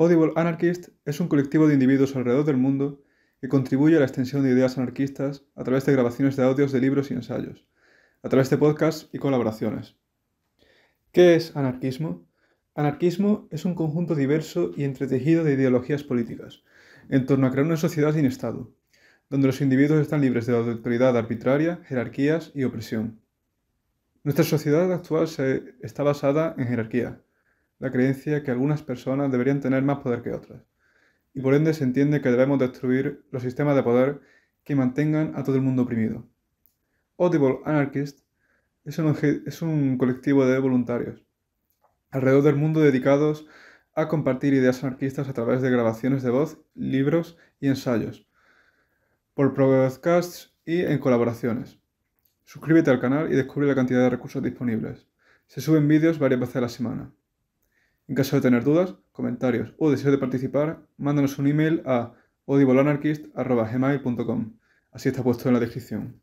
Audible Anarchist es un colectivo de individuos alrededor del mundo que contribuye a la extensión de ideas anarquistas a través de grabaciones de audios de libros y ensayos, a través de podcasts y colaboraciones. ¿Qué es anarquismo? Anarquismo es un conjunto diverso y entretejido de ideologías políticas, en torno a crear una sociedad sin Estado, donde los individuos están libres de la autoridad arbitraria, jerarquías y opresión. Nuestra sociedad actual está basada en jerarquía, la creencia que algunas personas deberían tener más poder que otras, y por ende se entiende que debemos destruir los sistemas de poder que mantengan a todo el mundo oprimido. Audible Anarchist es un, es un colectivo de voluntarios alrededor del mundo dedicados a compartir ideas anarquistas a través de grabaciones de voz, libros y ensayos, por podcasts y en colaboraciones. Suscríbete al canal y descubre la cantidad de recursos disponibles. Se suben vídeos varias veces a la semana. En caso de tener dudas, comentarios o deseo de participar, mándanos un email a audibleanarchist.gmail.com. Así está puesto en la descripción.